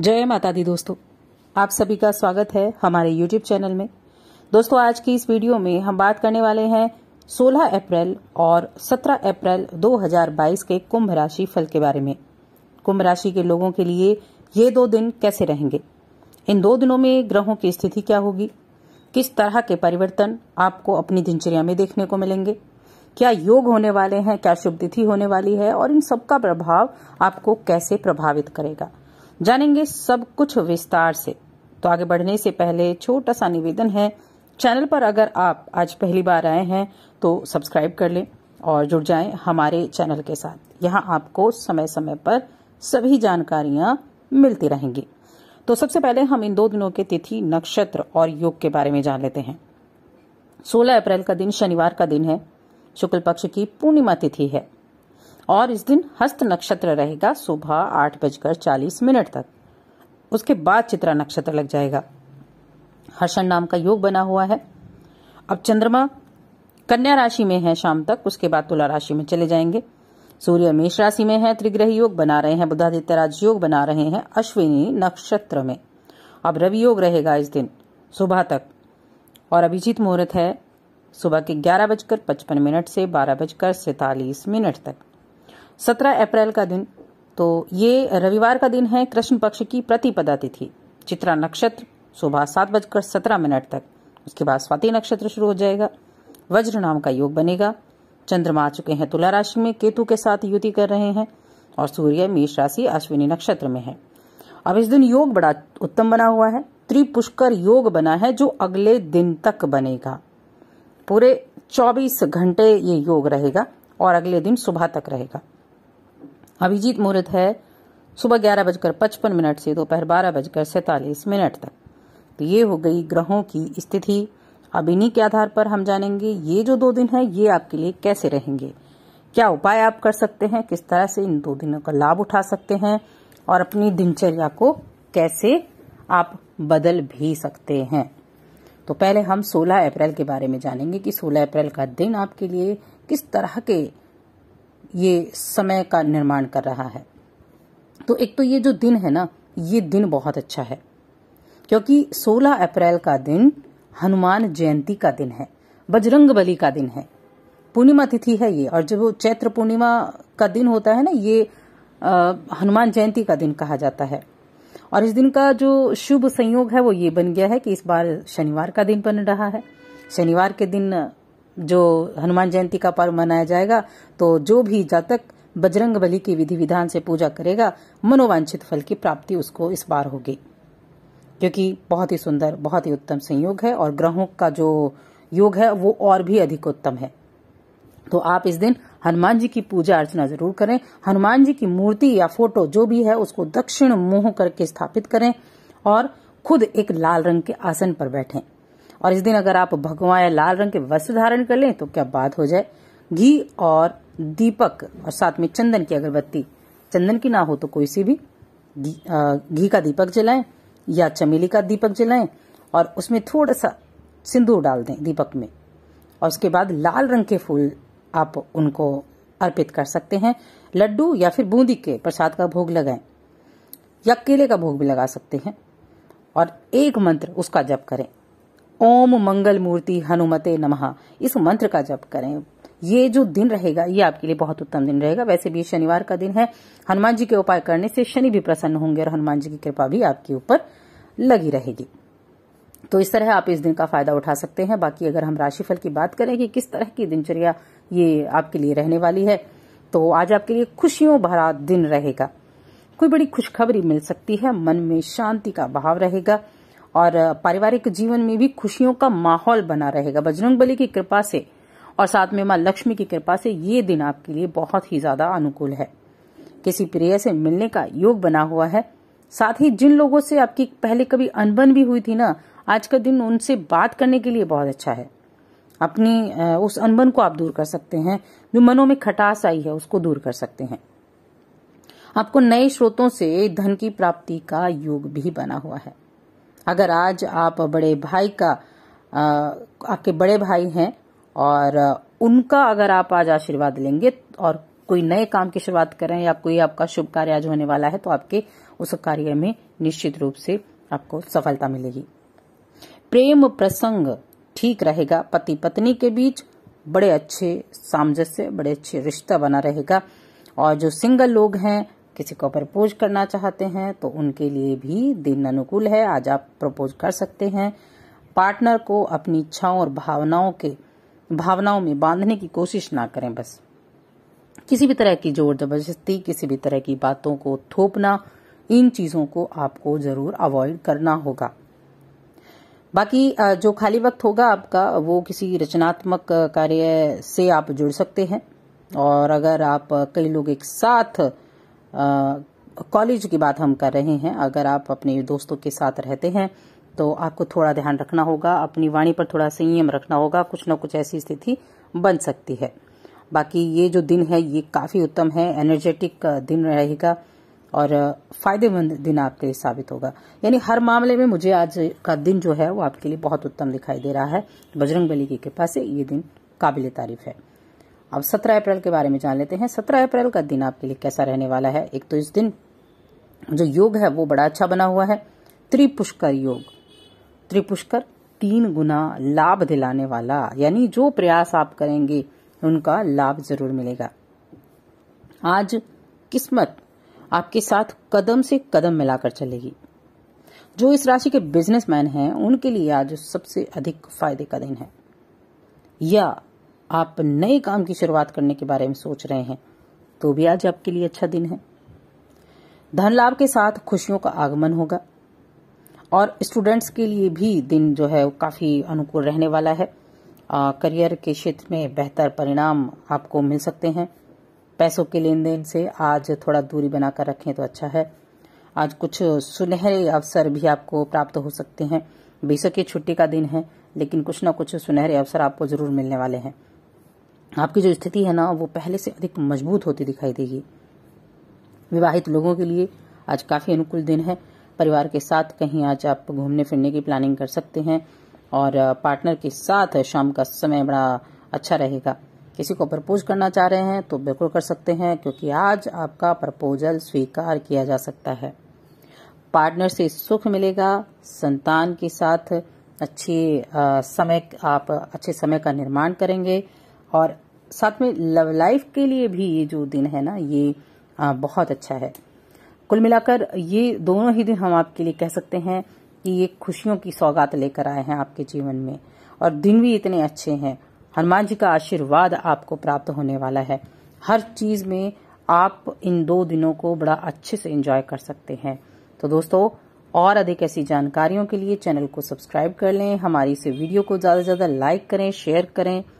जय माता दी दोस्तों आप सभी का स्वागत है हमारे YouTube चैनल में दोस्तों आज की इस वीडियो में हम बात करने वाले हैं 16 अप्रैल और 17 अप्रैल 2022 के कुंभ राशि फल के बारे में कुंभ राशि के लोगों के लिए ये दो दिन कैसे रहेंगे इन दो दिनों में ग्रहों की स्थिति क्या होगी किस तरह के परिवर्तन आपको अपनी दिनचर्या में देखने को मिलेंगे क्या योग होने वाले हैं क्या शुभ तिथि होने वाली है और इन सबका प्रभाव आपको कैसे प्रभावित करेगा जानेंगे सब कुछ विस्तार से तो आगे बढ़ने से पहले छोटा सा निवेदन है चैनल पर अगर आप आज पहली बार आए हैं तो सब्सक्राइब कर लें और जुड़ जाएं हमारे चैनल के साथ यहाँ आपको समय समय पर सभी जानकारियां मिलती रहेंगी तो सबसे पहले हम इन दो दिनों के तिथि नक्षत्र और योग के बारे में जान लेते हैं 16 अप्रैल का दिन शनिवार का दिन है शुक्ल पक्ष की पूर्णिमा तिथि है और इस दिन हस्त नक्षत्र रहेगा सुबह आठ बजकर चालीस मिनट तक उसके बाद चित्रा नक्षत्र लग जाएगा हर्षण नाम का योग बना हुआ है अब चंद्रमा कन्या राशि में है शाम तक उसके बाद तुला राशि में चले जाएंगे सूर्य मेष राशि में है त्रिग्रह योग बना रहे हैं बुधादित्य राज योग बना रहे हैं अश्विनी नक्षत्र में अब रवि योग रहेगा इस दिन सुबह तक और अभिजीत मुहूर्त है सुबह के ग्यारह बजकर पचपन मिनट से बारह बजकर सैतालीस मिनट तक सत्रह अप्रैल का दिन तो ये रविवार का दिन है कृष्ण पक्ष की प्रतिपदा तिथि चित्रा नक्षत्र सुबह सात बजकर सत्रह मिनट तक उसके बाद स्वाति नक्षत्र शुरू हो जाएगा वज्र नाम का योग बनेगा चंद्रमा आ चुके हैं तुला राशि में केतु के साथ युति कर रहे हैं और सूर्य मेष राशि अश्विनी नक्षत्र में है अब इस दिन योग बड़ा उत्तम बना हुआ है त्रिपुष्कर योग बना है जो अगले दिन तक बनेगा पूरे 24 घंटे ये योग रहेगा और अगले दिन सुबह तक रहेगा अभिजीत मुहूर्त है सुबह ग्यारह बजकर पचपन मिनट से दोपहर बारह बजकर सैतालीस मिनट तक तो ये हो गई ग्रहों की स्थिति अब इन्हीं के आधार पर हम जानेंगे ये जो दो दिन है ये आपके लिए कैसे रहेंगे क्या उपाय आप कर सकते हैं किस तरह से इन दो दिनों का लाभ उठा सकते हैं और अपनी दिनचर्या को कैसे आप बदल भी सकते हैं तो पहले हम 16 अप्रैल के बारे में जानेंगे कि 16 अप्रैल का दिन आपके लिए किस तरह के ये समय का निर्माण कर रहा है तो एक तो ये जो दिन है ना ये दिन बहुत अच्छा है क्योंकि 16 अप्रैल का दिन हनुमान जयंती का दिन है बजरंग बली का दिन है पूर्णिमा तिथि है ये और जब चैत्र पूर्णिमा का दिन होता है ना ये आ, हनुमान जयंती का दिन कहा जाता है और इस दिन का जो शुभ संयोग है वो ये बन गया है कि इस बार शनिवार का दिन बन रहा है शनिवार के दिन जो हनुमान जयंती का पर्व मनाया जाएगा तो जो भी जातक बजरंग बली की विधि विधान से पूजा करेगा मनोवांछित फल की प्राप्ति उसको इस बार होगी क्योंकि बहुत ही सुंदर बहुत ही उत्तम संयोग है और ग्रहों का जो योग है वो और भी अधिक उत्तम है तो आप इस दिन हनुमान जी की पूजा अर्चना जरूर करें हनुमान जी की मूर्ति या फोटो जो भी है उसको दक्षिण मुंह करके स्थापित करें और खुद एक लाल रंग के आसन पर बैठें और इस दिन अगर आप भगवान या लाल रंग के वस्त्र धारण कर लें तो क्या बात हो जाए घी और दीपक और साथ में चंदन की अगरबत्ती चंदन की ना हो तो कोई सी भी घी का दीपक जलाएं या चमेली का दीपक जलाएं और उसमें थोड़ा सा सिंदूर डाल दें दीपक में और उसके बाद लाल रंग के फूल आप उनको अर्पित कर सकते हैं लड्डू या फिर बूंदी के प्रसाद का भोग लगाएं या केले का भोग भी लगा सकते हैं और एक मंत्र उसका जप करें ओम मंगल मूर्ति हनुमते नमः इस मंत्र का जप करें ये जो दिन रहेगा ये आपके लिए बहुत उत्तम दिन रहेगा वैसे भी शनिवार का दिन है हनुमान जी के उपाय करने से शनि भी प्रसन्न होंगे और हनुमान जी की कृपा भी आपके ऊपर लगी रहेगी तो इस तरह आप इस दिन का फायदा उठा सकते हैं बाकी अगर हम राशिफल की बात करें कि किस तरह की दिनचर्या ये आपके लिए रहने वाली है तो आज आपके लिए खुशियों भरा दिन रहेगा कोई बड़ी खुशखबरी मिल सकती है मन में शांति का भाव रहेगा और पारिवारिक जीवन में भी खुशियों का माहौल बना रहेगा बजरंग बली की कृपा से और साथ में माँ लक्ष्मी की कृपा से ये दिन आपके लिए बहुत ही ज्यादा अनुकूल है किसी प्रिय से मिलने का योग बना हुआ है साथ ही जिन लोगों से आपकी पहले कभी अनबन भी हुई थी ना आज का दिन उनसे बात करने के लिए बहुत अच्छा है अपनी उस अनबन को आप दूर कर सकते हैं जो मनों में खटास आई है उसको दूर कर सकते हैं आपको नए स्रोतों से धन की प्राप्ति का योग भी बना हुआ है अगर आज आप बड़े भाई का आपके बड़े भाई हैं और उनका अगर आप आज आशीर्वाद लेंगे और कोई नए काम की शुरुआत कर रहे हैं या कोई आपका शुभ कार्य आज होने वाला है तो आपके उस कार्य में निश्चित रूप से आपको सफलता मिलेगी प्रेम प्रसंग ठीक रहेगा पति पत्नी के बीच बड़े अच्छे सामंजस्य बड़े अच्छे रिश्ता बना रहेगा और जो सिंगल लोग हैं किसी को प्रपोज करना चाहते हैं तो उनके लिए भी दिन अनुकूल है आज आप प्रपोज कर सकते हैं पार्टनर को अपनी इच्छाओं और भावनाओं के भावनाओं में बांधने की कोशिश ना करें बस किसी भी तरह की जोर जबरदस्ती किसी भी तरह की बातों को थोपना इन चीजों को आपको जरूर अवॉइड करना होगा बाकी जो खाली वक्त होगा आपका वो किसी रचनात्मक कार्य से आप जुड़ सकते हैं और अगर आप कई लोग एक साथ कॉलेज की बात हम कर रहे हैं अगर आप अपने दोस्तों के साथ रहते हैं तो आपको थोड़ा ध्यान रखना होगा अपनी वाणी पर थोड़ा संयम रखना होगा कुछ ना कुछ ऐसी स्थिति बन सकती है बाकी ये जो दिन है ये काफ़ी उत्तम है एनर्जेटिक दिन रहेगा और फायदेमंद दिन आपके लिए साबित होगा यानी हर मामले में मुझे आज का दिन जो है वो आपके लिए बहुत उत्तम दिखाई दे रहा है बजरंग बली की कृपा से ये दिन काबिल तारीफ है अब 17 अप्रैल के बारे में जान लेते हैं 17 अप्रैल का दिन आपके लिए कैसा रहने वाला है एक तो इस दिन जो योग है वो बड़ा अच्छा बना हुआ है त्रिपुष्कर योग त्रिपुष्कर तीन गुना लाभ दिलाने वाला यानी जो प्रयास आप करेंगे उनका लाभ जरूर मिलेगा आज किस्मत आपके साथ कदम से कदम मिलाकर चलेगी जो इस राशि के बिजनेसमैन हैं उनके लिए आज सबसे अधिक फायदे का दिन है या आप नए काम की शुरुआत करने के बारे में सोच रहे हैं तो भी आज आपके लिए अच्छा दिन है धन लाभ के साथ खुशियों का आगमन होगा और स्टूडेंट्स के लिए भी दिन जो है काफी अनुकूल रहने वाला है आ, करियर के क्षेत्र में बेहतर परिणाम आपको मिल सकते हैं पैसों के लेन देन से आज थोड़ा दूरी बनाकर रखें तो अच्छा है आज कुछ सुनहरे अवसर भी आपको प्राप्त हो सकते हैं बेशक ये छुट्टी का दिन है लेकिन कुछ ना कुछ सुनहरे अवसर आपको जरूर मिलने वाले हैं आपकी जो स्थिति है ना वो पहले से अधिक मजबूत होती दिखाई देगी विवाहित लोगों के लिए आज काफ़ी अनुकूल दिन है परिवार के साथ कहीं आज आप घूमने फिरने की प्लानिंग कर सकते हैं और पार्टनर के साथ शाम का समय बड़ा अच्छा रहेगा किसी को प्रपोज करना चाह रहे हैं तो बिल्कुल कर सकते हैं क्योंकि आज आपका प्रपोजल स्वीकार किया जा सकता है पार्टनर से सुख मिलेगा संतान के साथ अच्छी समय आप अच्छे समय का निर्माण करेंगे और साथ में लव लाइफ के लिए भी ये जो दिन है ना ये आ, बहुत अच्छा है कुल मिलाकर ये दोनों ही दिन हम आपके लिए कह सकते हैं कि ये खुशियों की सौगात लेकर आए हैं आपके जीवन में और दिन भी इतने अच्छे हैं हनुमान जी का आशीर्वाद आपको प्राप्त होने वाला है हर चीज में आप इन दो दिनों को बड़ा अच्छे से एंजॉय कर सकते हैं तो दोस्तों और अधिक ऐसी जानकारियों के लिए चैनल को सब्सक्राइब कर लें हमारी इस वीडियो को ज्यादा से ज्यादा लाइक करें शेयर करें